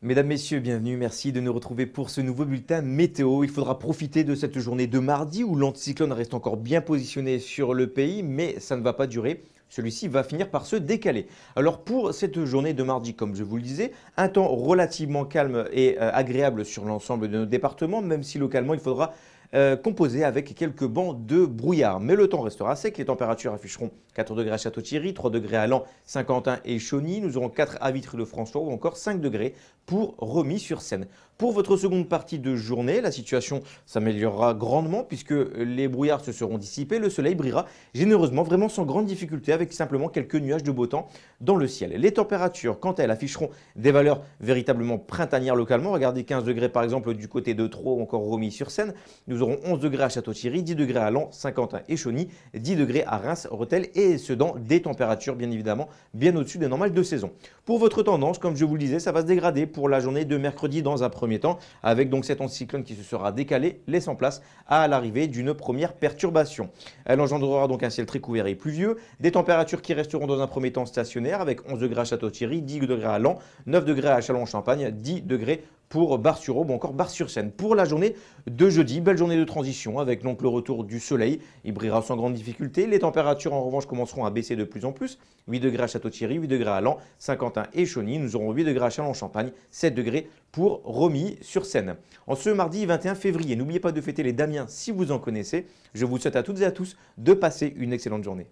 Mesdames, Messieurs, bienvenue. Merci de nous retrouver pour ce nouveau bulletin météo. Il faudra profiter de cette journée de mardi où l'anticyclone reste encore bien positionné sur le pays, mais ça ne va pas durer. Celui-ci va finir par se décaler. Alors pour cette journée de mardi, comme je vous le disais, un temps relativement calme et euh, agréable sur l'ensemble de nos départements, même si localement il faudra euh, composé avec quelques bancs de brouillard. Mais le temps restera sec. Les températures afficheront 4 degrés à Château-Thierry, 3 degrés à Lan, Saint-Quentin et Chauny. Nous aurons 4 à Vitry-le-François ou encore 5 degrés pour Remis-sur-Seine. Pour votre seconde partie de journée, la situation s'améliorera grandement puisque les brouillards se seront dissipés, le soleil brillera généreusement, vraiment sans grande difficulté, avec simplement quelques nuages de beau temps dans le ciel. Les températures, quant à elles, afficheront des valeurs véritablement printanières localement. Regardez 15 degrés par exemple du côté de Troyes encore remis sur seine Nous aurons 11 degrés à Château-Thierry, 10 degrés à Lens, 51 et Chauny, 10 degrés à Reims, Rethel et dans Des températures bien évidemment bien au-dessus des normales de saison. Pour votre tendance, comme je vous le disais, ça va se dégrader pour la journée de mercredi dans un premier temps, avec donc cet anticyclone qui se sera décalé, laissant place à l'arrivée d'une première perturbation. Elle engendrera donc un ciel très couvert et pluvieux, des températures qui resteront dans un premier temps stationnaires, avec 11 degrés à Château-Thierry, 10 degrés à Lens, 9 degrés à Chalon-Champagne, 10 degrés pour Bar-sur-Aube ou encore Bar-sur-Seine. Pour la journée de jeudi, belle journée de transition avec donc le retour du soleil. Il brillera sans grande difficulté. Les températures en revanche commenceront à baisser de plus en plus. 8 degrés à Château-Thierry, 8 degrés à Lens, Saint-Quentin et Chauny. Nous aurons 8 degrés à en champagne 7 degrés pour Romy sur Seine. En ce mardi 21 février, n'oubliez pas de fêter les Damiens si vous en connaissez. Je vous souhaite à toutes et à tous de passer une excellente journée.